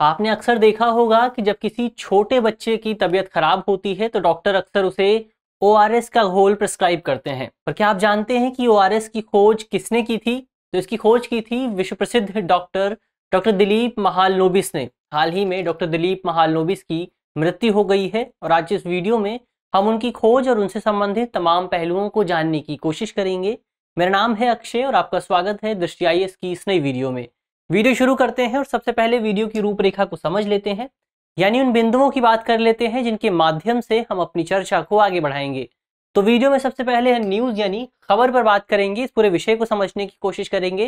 आपने अक्सर देखा होगा कि जब किसी छोटे बच्चे की तबीयत खराब होती है तो डॉक्टर अक्सर उसे ओ का घोल प्रिस्क्राइब करते हैं पर क्या आप जानते हैं कि ओ की खोज किसने की थी तो इसकी खोज की थी विश्व प्रसिद्ध डॉक्टर डॉक्टर दिलीप महालनोबिस ने हाल ही में डॉक्टर दिलीप महालनोबिस की मृत्यु हो गई है और आज इस वीडियो में हम उनकी खोज और उनसे संबंधित तमाम पहलुओं को जानने की कोशिश करेंगे मेरा नाम है अक्षय और आपका स्वागत है दृष्टि आई की इस नई वीडियो में वीडियो शुरू करते हैं और सबसे पहले वीडियो की रूपरेखा को समझ लेते हैं यानी उन बिंदुओं की बात कर लेते हैं जिनके माध्यम से हम अपनी चर्चा को आगे बढ़ाएंगे तो वीडियो में सबसे पहले हम न्यूज यानी खबर पर बात करेंगे इस पूरे विषय को समझने की कोशिश करेंगे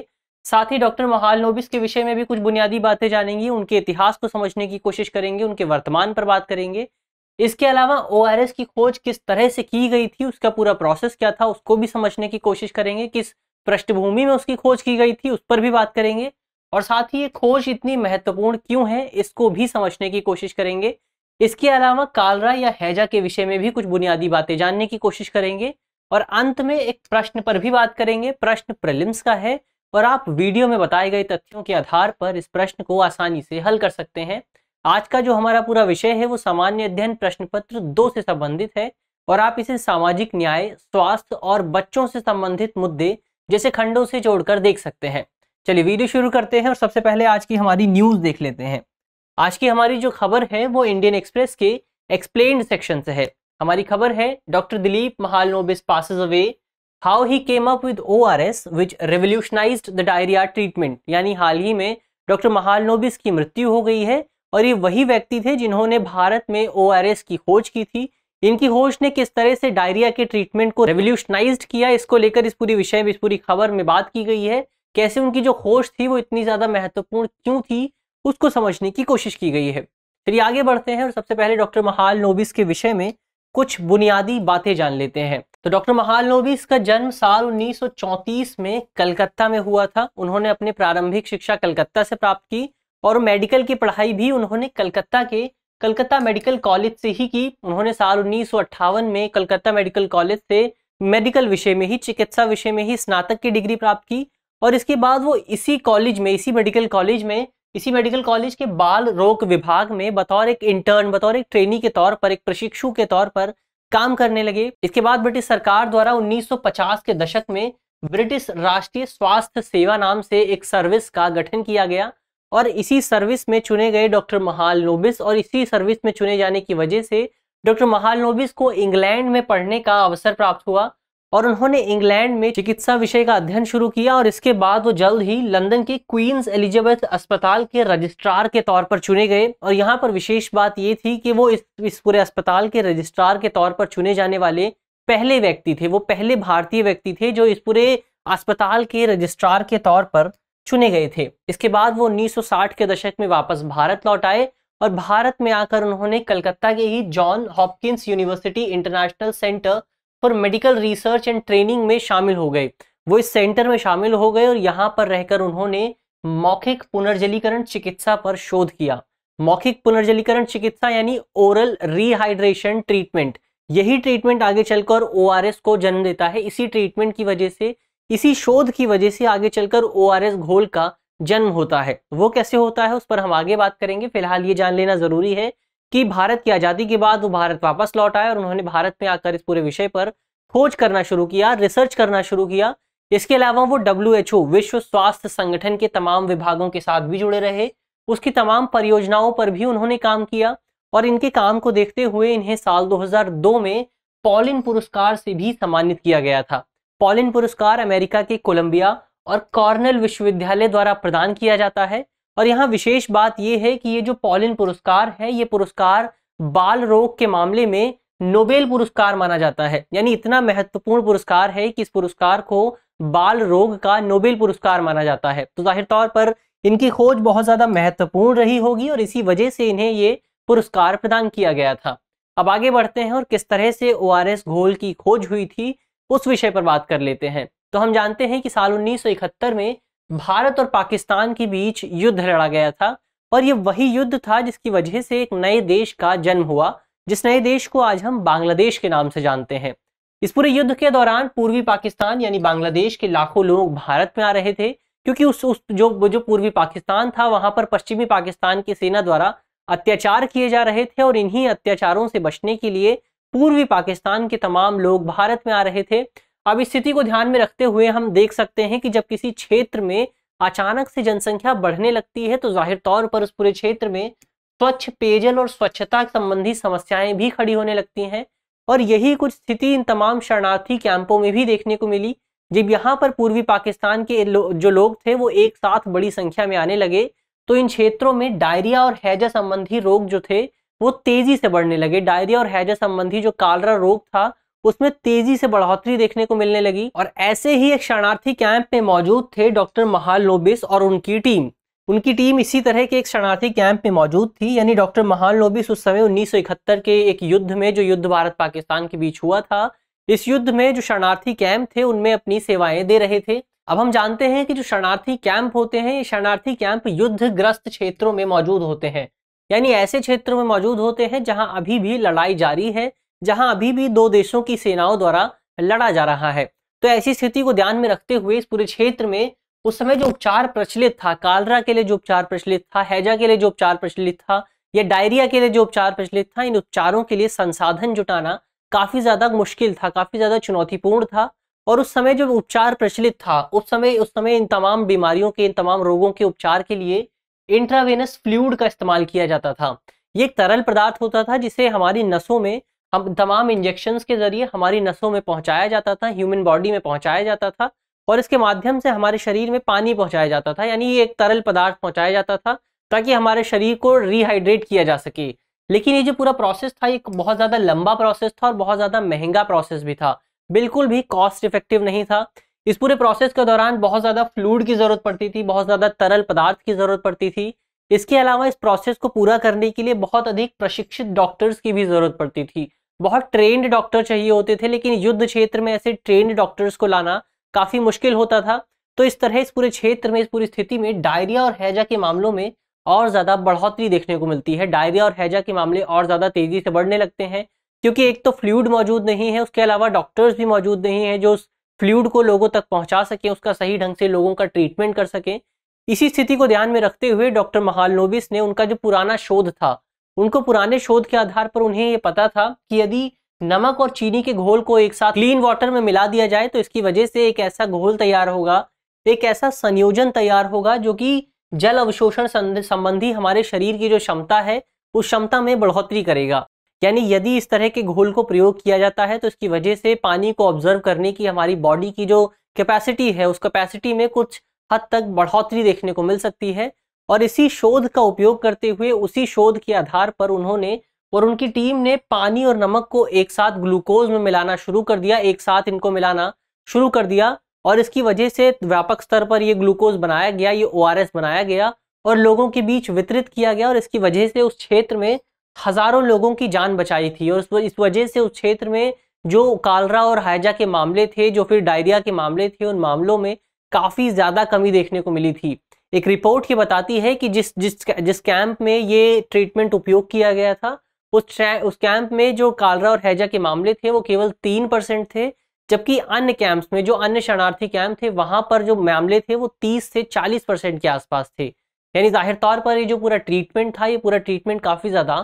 साथ ही डॉक्टर महाल नोबिस के विषय में भी कुछ बुनियादी बातें जानेंगे उनके इतिहास को समझने की कोशिश करेंगे उनके वर्तमान पर बात करेंगे इसके अलावा ओ की खोज किस तरह से की गई थी उसका पूरा प्रोसेस क्या था उसको भी समझने की कोशिश करेंगे किस पृष्ठभूमि में उसकी खोज की गई थी उस पर भी बात करेंगे और साथ ही ये खोज इतनी महत्वपूर्ण क्यों है इसको भी समझने की कोशिश करेंगे इसके अलावा कालरा या हैजा के विषय में भी कुछ बुनियादी बातें जानने की कोशिश करेंगे और अंत में एक प्रश्न पर भी बात करेंगे प्रश्न प्रलिम्स का है और आप वीडियो में बताए गए तथ्यों के आधार पर इस प्रश्न को आसानी से हल कर सकते हैं आज का जो हमारा पूरा विषय है वो सामान्य अध्ययन प्रश्न पत्र दो से संबंधित है और आप इसे सामाजिक न्याय स्वास्थ्य और बच्चों से संबंधित मुद्दे जैसे खंडों से जोड़कर देख सकते हैं चलिए वीडियो शुरू करते हैं और सबसे पहले आज की हमारी न्यूज देख लेते हैं आज की हमारी जो खबर है वो इंडियन एक्सप्रेस के एक्सप्लेन सेक्शन से है हमारी खबर है doctor Dilip Mahalanobis passes away how he came up with O R S which revolutionise the diarrhoea treatment यानी हाल ही में डॉक्टर महालनोबिस की मृत्यु हो गई है और ये वही व्यक्ति थे जिन्होंने भारत में ओ आर एस की खोज की थी इनकी खोज ने किस तरह से डायरिया के ट्रीटमेंट को रेवोल्यूशनाइज किया इसको लेकर इस पूरी विषय में इस पूरी खबर में बात की गई है कैसे उनकी जो होश थी वो इतनी ज़्यादा महत्वपूर्ण क्यों थी उसको समझने की कोशिश की गई है ये आगे बढ़ते हैं और सबसे पहले डॉक्टर महाल नोबिस के विषय में कुछ बुनियादी बातें जान लेते हैं तो डॉक्टर महाल नोबिस का जन्म साल 1934 में कलकत्ता में हुआ था उन्होंने अपने प्रारंभिक शिक्षा कलकत्ता से प्राप्त की और मेडिकल की पढ़ाई भी उन्होंने कलकत्ता के कलकत्ता मेडिकल कॉलेज से ही की उन्होंने साल उन्नीस में कलकत्ता मेडिकल कॉलेज से मेडिकल विषय में ही चिकित्सा विषय में ही स्नातक की डिग्री प्राप्त की और इसके बाद वो इसी कॉलेज में इसी मेडिकल कॉलेज में इसी मेडिकल कॉलेज के बाल रोग विभाग में बतौर एक इंटर्न बतौर एक ट्रेनी के तौर पर एक प्रशिक्षु के तौर पर काम करने लगे इसके बाद ब्रिटिश सरकार द्वारा 1950 के दशक में ब्रिटिश राष्ट्रीय स्वास्थ्य सेवा नाम से एक सर्विस का गठन किया गया और इसी सर्विस में चुने गए डॉक्टर महाल नोबिस और इसी सर्विस में चुने जाने की वजह से डॉक्टर महाल नोबिस को इंग्लैंड में पढ़ने का अवसर प्राप्त हुआ और उन्होंने इंग्लैंड में चिकित्सा विषय का अध्ययन शुरू किया और इसके बाद वो जल्द ही लंदन के क्वींस एलिजाबेथ अस्पताल के रजिस्ट्रार के तौर पर चुने गए और यहाँ पर विशेष बात ये थी कि वो इस इस पूरे अस्पताल के रजिस्ट्रार के तौर पर चुने जाने वाले पहले व्यक्ति थे वो पहले भारतीय व्यक्ति थे जो इस पूरे अस्पताल के रजिस्ट्रार के तौर पर चुने गए थे इसके बाद वो उन्नीस के दशक में वापस भारत लौट आए और भारत में आकर उन्होंने कलकत्ता के ही John Hopkins University International Centre for Medical Research and Training में शामिल हो गए वो इस सेंटर में शामिल हो गए और यहाँ पर रहकर उन्होंने मौखिक पुनर्जलीकरण चिकित्सा पर शोध किया मौखिक पुनर्जलीकरण चिकित्सा यानी ओरल रिहाइड्रेशन ट्रीटमेंट यही ट्रीटमेंट आगे चलकर ओ को जन्म देता है इसी ट्रीटमेंट की वजह से इसी शोध की वजह से आगे चलकर ओ घोल का जन्म होता है वो कैसे होता है उस पर हम आगे बात करेंगे फिलहाल ये जान लेना जरूरी है कि भारत की आज़ादी के बाद वो भारत वापस लौट आए और उन्होंने भारत में आकर इस पूरे विषय पर खोज करना शुरू किया रिसर्च करना शुरू किया इसके अलावा वो डब्ल्यू विश्व स्वास्थ्य संगठन के तमाम विभागों के साथ भी जुड़े रहे उसकी तमाम परियोजनाओं पर भी उन्होंने काम किया और इनके काम को देखते हुए इन्हें साल 2002 में पॉलिन पुरस्कार से भी सम्मानित किया गया था पॉलिन पुरस्कार अमेरिका के कोलंबिया और कॉर्नेल विश्वविद्यालय द्वारा प्रदान किया जाता है और यहाँ विशेष बात यह है कि ये जो पॉलिन पुरस्कार है ये पुरस्कार बाल रोग के मामले में नोबेल पुरस्कार माना जाता है यानी इतना महत्वपूर्ण पुरस्कार है कि इस पुरस्कार को बाल रोग का नोबेल पुरस्कार माना जाता है तो जाहिर तौर पर इनकी खोज बहुत ज्यादा महत्वपूर्ण रही होगी और इसी वजह से इन्हें ये पुरस्कार प्रदान किया गया था अब आगे बढ़ते हैं और किस तरह से ओ घोल की खोज हुई थी उस विषय पर बात कर लेते हैं तो हम जानते हैं कि साल उन्नीस में भारत और पाकिस्तान के बीच युद्ध लड़ा गया था और ये वही युद्ध था जिसकी वजह से एक नए देश का जन्म हुआ जिस नए देश को आज हम बांग्लादेश के नाम से जानते हैं इस पूरे युद्ध के दौरान पूर्वी पाकिस्तान यानी बांग्लादेश के लाखों लोग भारत में आ रहे थे क्योंकि उस, उस जो जो पूर्वी पाकिस्तान था वहां पर पश्चिमी पाकिस्तान की सेना द्वारा अत्याचार किए जा रहे थे और इन्हीं अत्याचारों से बचने के लिए पूर्वी पाकिस्तान के तमाम लोग भारत में आ रहे थे अब इस स्थिति को ध्यान में रखते हुए हम देख सकते हैं कि जब किसी क्षेत्र में अचानक से जनसंख्या बढ़ने लगती है तो जाहिर तौर पर उस पूरे क्षेत्र में स्वच्छ पेयजल और स्वच्छता संबंधी समस्याएं भी खड़ी होने लगती हैं और यही कुछ स्थिति इन तमाम शरणार्थी कैंपों में भी देखने को मिली जब यहाँ पर पूर्वी पाकिस्तान के लो, जो लोग थे वो एक साथ बड़ी संख्या में आने लगे तो इन क्षेत्रों में डायरिया और हैजा संबंधी रोग जो थे वो तेजी से बढ़ने लगे डायरिया और हैजा संबंधी जो कालरा रोग था उसमें तेजी से बढ़ोतरी देखने को मिलने लगी और ऐसे ही एक शरणार्थी कैंप में मौजूद थे डॉक्टर महाल लोबिस और उनकी टीम उनकी टीम इसी तरह के एक शरणार्थी कैंप में मौजूद थी यानी डॉक्टर महान लोबिस उस समय उन्नीस के एक युद्ध में जो युद्ध भारत पाकिस्तान के बीच हुआ था इस युद्ध में जो शरणार्थी कैंप थे उनमें अपनी सेवाएं दे रहे थे अब हम जानते हैं कि जो शरणार्थी कैंप होते हैं ये शरणार्थी कैंप युद्धग्रस्त क्षेत्रों में मौजूद होते हैं यानी ऐसे क्षेत्रों में मौजूद होते हैं जहां अभी भी लड़ाई जारी है जहां अभी भी दो देशों की सेनाओं द्वारा लड़ा जा रहा है तो ऐसी स्थिति को ध्यान में रखते हुए इस पूरे क्षेत्र में उस समय जो उपचार प्रचलित था कालरा के लिए जो उपचार प्रचलित था हैजा के लिए जो उपचार प्रचलित था या डायरिया के लिए जो उपचार प्रचलित था इन उपचारों के लिए संसाधन जुटाना काफी ज्यादा मुश्किल था काफी ज्यादा चुनौतीपूर्ण था और उस समय जो उपचार प्रचलित था उस समय उस समय इन तमाम बीमारियों के इन तमाम रोगों के उपचार के लिए इंट्रावेनस फ्लूड का इस्तेमाल किया जाता था ये एक तरल पदार्थ होता था जिसे हमारी नसों में हम तमाम इंजेक्शन के ज़रिए हमारी नसों में पहुँचाया जाता था ह्यूमन बॉडी में पहुँचाया जाता था और इसके माध्यम से हमारे शरीर में पानी पहुँचाया जाता था यानी ये एक तरल पदार्थ पहुँचाया जाता था ताकि हमारे शरीर को रिहाइड्रेट किया जा सके लेकिन ये जो पूरा प्रोसेस था ये बहुत ज़्यादा लंबा प्रोसेस था और बहुत ज़्यादा महंगा प्रोसेस भी था बिल्कुल भी कॉस्ट इफेक्टिव नहीं था इस पूरे प्रोसेस के दौरान बहुत ज़्यादा फ्लूड की ज़रूरत पड़ती थी बहुत ज़्यादा तरल पदार्थ की ज़रूरत पड़ती थी इसके अलावा इस प्रोसेस को पूरा करने के लिए बहुत अधिक प्रशिक्षित डॉक्टर्स की भी ज़रूरत पड़ती थी बहुत ट्रेंड डॉक्टर चाहिए होते थे लेकिन युद्ध क्षेत्र में ऐसे ट्रेंड डॉक्टर्स को लाना काफी मुश्किल होता था तो इस तरह इस पूरे क्षेत्र में इस पूरी स्थिति में डायरिया और हैजा के मामलों में और ज्यादा बढ़ोतरी देखने को मिलती है डायरिया और हैजा के मामले और ज्यादा तेजी से बढ़ने लगते हैं क्योंकि एक तो फ्लूड मौजूद नहीं है उसके अलावा डॉक्टर्स भी मौजूद नहीं है जो उस फ्लूड को लोगों तक पहुंचा सके उसका सही ढंग से लोगों का ट्रीटमेंट कर सके इसी स्थिति को ध्यान में रखते हुए डॉक्टर महालनोबिस ने उनका जो पुराना शोध था उनको पुराने शोध के आधार पर उन्हें ये पता था कि यदि नमक और चीनी के घोल को एक साथ क्लीन वाटर में मिला दिया जाए तो इसकी वजह से एक ऐसा घोल तैयार होगा एक ऐसा संयोजन तैयार होगा जो कि जल अवशोषण संबंधी हमारे शरीर की जो क्षमता है उस क्षमता में बढ़ोतरी करेगा यानी यदि इस तरह के घोल को प्रयोग किया जाता है तो इसकी वजह से पानी को ऑब्जर्व करने की हमारी बॉडी की जो कैपेसिटी है उस कैपेसिटी में कुछ हद तक बढ़ोतरी देखने को मिल सकती है और इसी शोध का उपयोग करते हुए उसी शोध के आधार पर उन्होंने और उनकी टीम ने पानी और नमक को एक साथ ग्लूकोज में मिलाना शुरू कर दिया एक साथ इनको मिलाना शुरू कर दिया और इसकी वजह से व्यापक स्तर पर ये ग्लूकोज बनाया गया ये ओ बनाया गया और लोगों के बीच वितरित किया गया और इसकी वजह से उस क्षेत्र में हजारों लोगों की जान बचाई थी और इस वजह से उस क्षेत्र में जो कालरा और हाइजा के मामले थे जो फिर डायरिया के मामले थे उन मामलों में काफ़ी ज़्यादा कमी देखने को मिली थी एक रिपोर्ट ये बताती है कि जिस जिस जिस कैंप में ये ट्रीटमेंट उपयोग किया गया था उस उस कैंप में जो कालरा और हैजा के मामले थे वो केवल तीन परसेंट थे जबकि अन्य कैंप्स में जो अन्य शरणार्थी कैंप थे वहां पर जो मामले थे वो तीस से चालीस परसेंट के आसपास थे यानी जाहिर तौर पर ये जो पूरा ट्रीटमेंट था ये पूरा ट्रीटमेंट काफ़ी ज़्यादा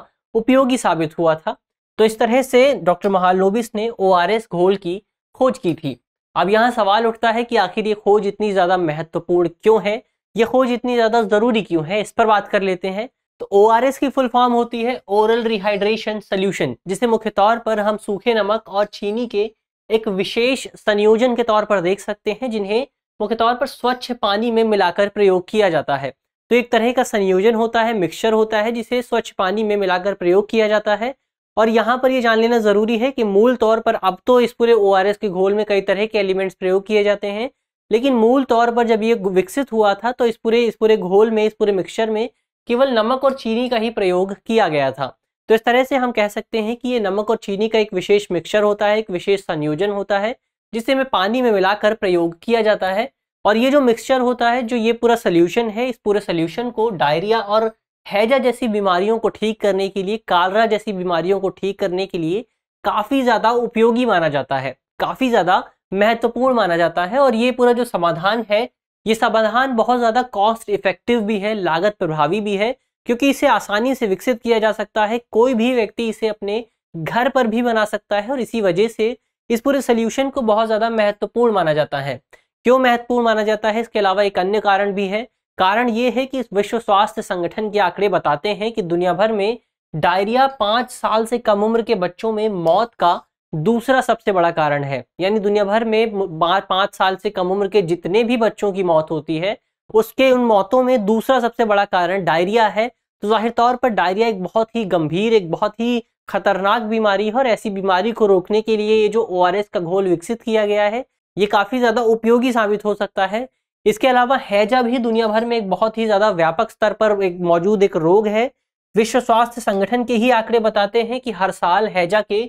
उपयोगी साबित हुआ था तो इस तरह से डॉक्टर महालोबिस ने ओ घोल की खोज की थी अब यहाँ सवाल उठता है कि आखिर ये खोज इतनी ज़्यादा महत्वपूर्ण क्यों है ये खोज इतनी ज़्यादा ज़रूरी क्यों है इस पर बात कर लेते हैं तो ओ की फुल फॉर्म होती है ओरल रिहाइड्रेशन सोल्यूशन जिसे मुख्य तौर पर हम सूखे नमक और चीनी के एक विशेष संयोजन के तौर पर देख सकते हैं जिन्हें मुख्य तौर पर स्वच्छ पानी में मिलाकर प्रयोग किया जाता है तो एक तरह का संयोजन होता है मिक्सचर होता है जिसे स्वच्छ पानी में मिलाकर प्रयोग किया जाता है और यहाँ पर यह जान लेना ज़रूरी है कि मूल तौर पर अब तो इस पूरे ओ के घोल में कई तरह के एलिमेंट्स प्रयोग किए जाते हैं लेकिन मूल तौर पर जब ये विकसित हुआ था तो इस पूरे इस पूरे घोल में इस पूरे मिक्सचर में केवल नमक और चीनी का ही प्रयोग किया गया था तो इस तरह से हम कह सकते हैं कि ये नमक और चीनी का एक विशेष मिक्सचर होता है एक विशेष संयोजन होता है जिसे में पानी में मिलाकर प्रयोग किया जाता है और ये जो मिक्सचर होता है जो ये पूरा सोल्यूशन है इस पूरे सोल्यूशन को डायरिया और हैजा जैसी बीमारियों को ठीक करने के लिए कालरा जैसी बीमारियों को ठीक करने के लिए काफ़ी ज़्यादा उपयोगी माना जाता है काफ़ी ज़्यादा महत्वपूर्ण माना जाता है और ये पूरा जो समाधान है ये समाधान बहुत ज़्यादा कॉस्ट इफेक्टिव भी है लागत प्रभावी भी है क्योंकि इसे आसानी से विकसित किया जा सकता है कोई भी व्यक्ति इसे अपने घर पर भी बना सकता है और इसी वजह से इस पूरे सोल्यूशन को बहुत ज़्यादा महत्वपूर्ण माना जाता है क्यों महत्वपूर्ण माना जाता है इसके अलावा एक अन्य कारण भी है कारण ये है कि विश्व स्वास्थ्य संगठन के आंकड़े बताते हैं कि दुनिया भर में डायरिया पाँच साल से कम उम्र के बच्चों में मौत का दूसरा सबसे बड़ा कारण है यानी दुनिया भर में पाँच साल से कम उम्र के जितने भी बच्चों की मौत होती है उसके उन मौतों में दूसरा सबसे बड़ा कारण डायरिया है तो जाहिर तौर पर डायरिया एक बहुत ही गंभीर एक बहुत ही खतरनाक बीमारी है और ऐसी बीमारी को रोकने के लिए ये जो ओ का घोल विकसित किया गया है ये काफ़ी ज़्यादा उपयोगी साबित हो सकता है इसके अलावा हैजा भी दुनिया भर में एक बहुत ही ज़्यादा व्यापक स्तर पर एक मौजूद एक रोग है विश्व स्वास्थ्य संगठन के ही आंकड़े बताते हैं कि हर साल हैजा के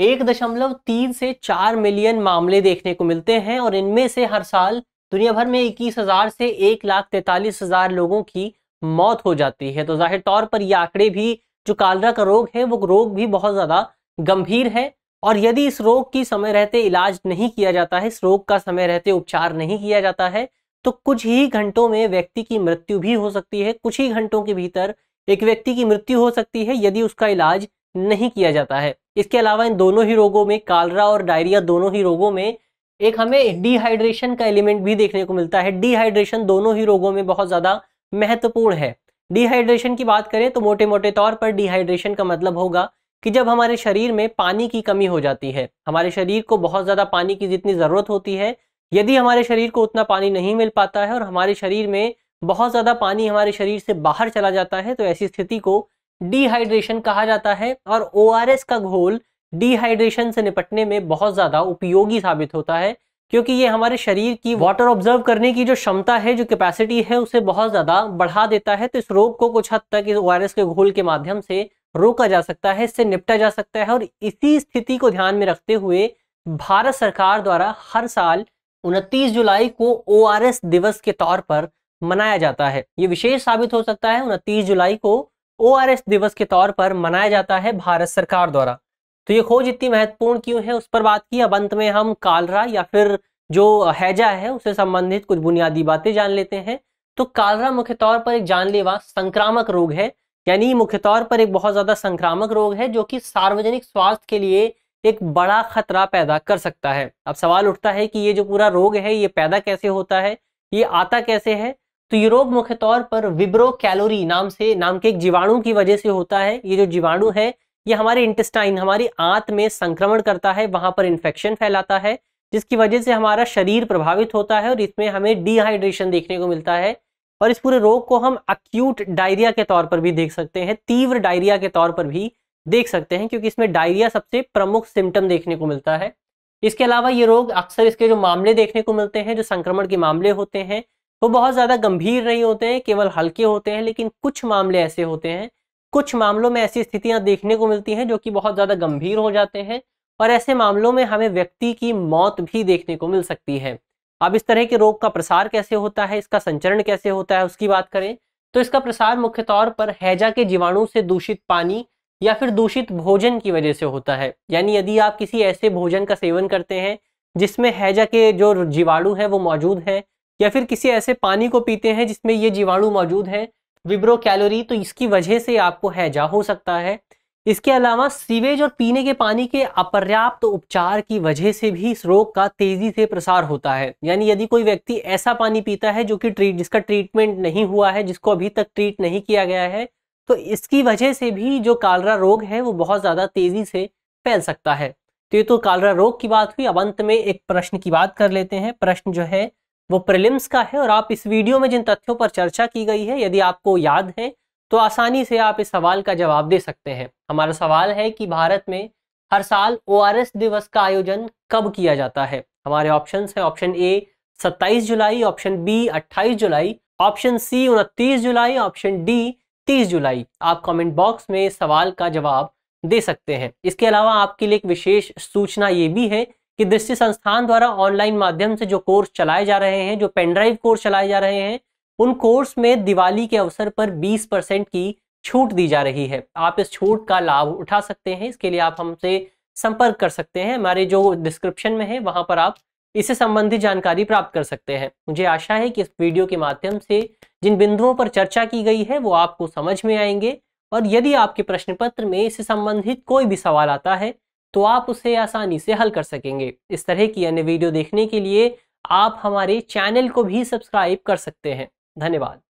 एक दशमलव तीन से चार मिलियन मामले देखने को मिलते हैं और इनमें से हर साल दुनिया भर में इक्कीस हजार से एक लाख तैतालीस हजार लोगों की मौत हो जाती है तो जाहिर तौर पर ये आंकड़े भी जो कालरा का रोग है वो रोग भी बहुत ज्यादा गंभीर है और यदि इस रोग की समय रहते इलाज नहीं किया जाता है इस रोग का समय रहते उपचार नहीं किया जाता है तो कुछ ही घंटों में व्यक्ति की मृत्यु भी हो सकती है कुछ ही घंटों के भीतर एक व्यक्ति की मृत्यु हो सकती है यदि उसका इलाज नहीं किया जाता है इसके अलावा इन दोनों ही रोगों में कालरा और डायरिया दोनों ही रोगों में एक हमें डिहाइड्रेशन का एलिमेंट भी देखने को मिलता है डिहाइड्रेशन दोनों ही रोगों में बहुत ज़्यादा महत्वपूर्ण है डिहाइड्रेशन की बात करें तो मोटे मोटे तौर पर डिहाइड्रेशन का मतलब होगा कि जब हमारे शरीर में पानी की कमी हो जाती है हमारे शरीर को बहुत ज़्यादा पानी की जितनी ज़रूरत होती है यदि हमारे शरीर को उतना पानी नहीं मिल पाता है और हमारे शरीर में बहुत ज़्यादा पानी हमारे शरीर से बाहर चला जाता है तो ऐसी स्थिति को डिहाइड्रेशन कहा जाता है और ओ का घोल डिहाइड्रेशन से निपटने में बहुत ज़्यादा उपयोगी साबित होता है क्योंकि ये हमारे शरीर की वाटर ऑब्जर्व करने की जो क्षमता है जो कैपेसिटी है उसे बहुत ज़्यादा बढ़ा देता है तो इस रोग को कुछ हद तक इस ओ के घोल के माध्यम से रोका जा सकता है इससे निपटा जा सकता है और इसी स्थिति को ध्यान में रखते हुए भारत सरकार द्वारा हर साल उनतीस जुलाई को ओ दिवस के तौर पर मनाया जाता है ये विशेष साबित हो सकता है उनतीस जुलाई को ओआरएस दिवस के तौर पर मनाया जाता है भारत सरकार द्वारा तो ये खोज इतनी महत्वपूर्ण क्यों है उस पर बात की अब अंत में हम कालरा या फिर जो हैजा है उससे संबंधित कुछ बुनियादी बातें जान लेते हैं तो कालरा मुख्य तौर पर एक जानलेवा संक्रामक रोग है यानी मुख्य तौर पर एक बहुत ज्यादा संक्रामक रोग है जो कि सार्वजनिक स्वास्थ्य के लिए एक बड़ा खतरा पैदा कर सकता है अब सवाल उठता है कि ये जो पूरा रोग है ये पैदा कैसे होता है ये आता कैसे है तो ये रोग मुख्य तौर पर विब्रो कैलोरी नाम से नाम के एक जीवाणु की वजह से होता है ये जो जीवाणु है ये हमारे इंटेस्टाइन हमारी आंत में संक्रमण करता है वहां पर इन्फेक्शन फैलाता है जिसकी वजह से हमारा शरीर प्रभावित होता है और इसमें हमें डिहाइड्रेशन देखने को मिलता है और इस पूरे रोग को हम अक्यूट डायरिया के तौर पर भी देख सकते हैं तीव्र डायरिया के तौर पर भी देख सकते हैं क्योंकि इसमें डायरिया सबसे प्रमुख सिम्टम देखने को मिलता है इसके अलावा ये रोग अक्सर इसके जो मामले देखने को मिलते हैं जो संक्रमण के मामले होते हैं वो बहुत ज़्यादा गंभीर नहीं होते हैं केवल हल्के होते हैं लेकिन कुछ मामले ऐसे होते हैं कुछ मामलों में ऐसी स्थितियां देखने को मिलती हैं जो कि बहुत ज़्यादा गंभीर हो जाते हैं और ऐसे मामलों में हमें व्यक्ति की मौत भी देखने को मिल सकती है अब इस तरह के रोग का प्रसार कैसे होता है इसका संचरण कैसे होता है उसकी बात करें तो इसका प्रसार मुख्य तौर पर हैजा के जीवाणु से दूषित पानी या फिर दूषित भोजन की वजह से होता है यानी यदि आप किसी ऐसे भोजन का सेवन करते हैं जिसमें हैजा के जो जीवाणु हैं वो मौजूद हैं या फिर किसी ऐसे पानी को पीते हैं जिसमें ये जीवाणु मौजूद हैं विब्रो कैलोरी तो इसकी वजह से आपको हैजा हो सकता है इसके अलावा सीवेज और पीने के पानी के अपर्याप्त तो उपचार की वजह से भी इस रोग का तेजी से प्रसार होता है यानी यदि कोई व्यक्ति ऐसा पानी पीता है जो कि ट्रीट जिसका ट्रीटमेंट नहीं हुआ है जिसको अभी तक ट्रीट नहीं किया गया है तो इसकी वजह से भी जो कालरा रोग है वो बहुत ज़्यादा तेजी से फैल सकता है तो ये तो कालरा रोग की बात हुई अब अंत में एक प्रश्न की बात कर लेते हैं प्रश्न जो है वो प्रिलिम्स का है और आप इस वीडियो में जिन तथ्यों पर चर्चा की गई है यदि आपको याद है तो आसानी से आप इस सवाल का जवाब दे सकते हैं हमारा सवाल है कि भारत में हर साल ओ दिवस का आयोजन कब किया जाता है हमारे ऑप्शन है ऑप्शन ए 27 जुलाई ऑप्शन बी 28 जुलाई ऑप्शन सी उनतीस जुलाई ऑप्शन डी 30 जुलाई आप कमेंट बॉक्स में सवाल का जवाब दे सकते हैं इसके अलावा आपके लिए एक विशेष सूचना ये भी है कि दृष्टि संस्थान द्वारा ऑनलाइन माध्यम से जो कोर्स चलाए जा रहे हैं जो पेनड्राइव कोर्स चलाए जा रहे हैं उन कोर्स में दिवाली के अवसर पर 20 परसेंट की छूट दी जा रही है आप इस छूट का लाभ उठा सकते हैं इसके लिए आप हमसे संपर्क कर सकते हैं हमारे जो डिस्क्रिप्शन में है वहां पर आप इससे संबंधित जानकारी प्राप्त कर सकते हैं मुझे आशा है कि इस वीडियो के माध्यम से जिन बिंदुओं पर चर्चा की गई है वो आपको समझ में आएंगे और यदि आपके प्रश्न पत्र में इससे संबंधित कोई भी सवाल आता है तो आप उसे आसानी से हल कर सकेंगे इस तरह की अन्य वीडियो देखने के लिए आप हमारे चैनल को भी सब्सक्राइब कर सकते हैं धन्यवाद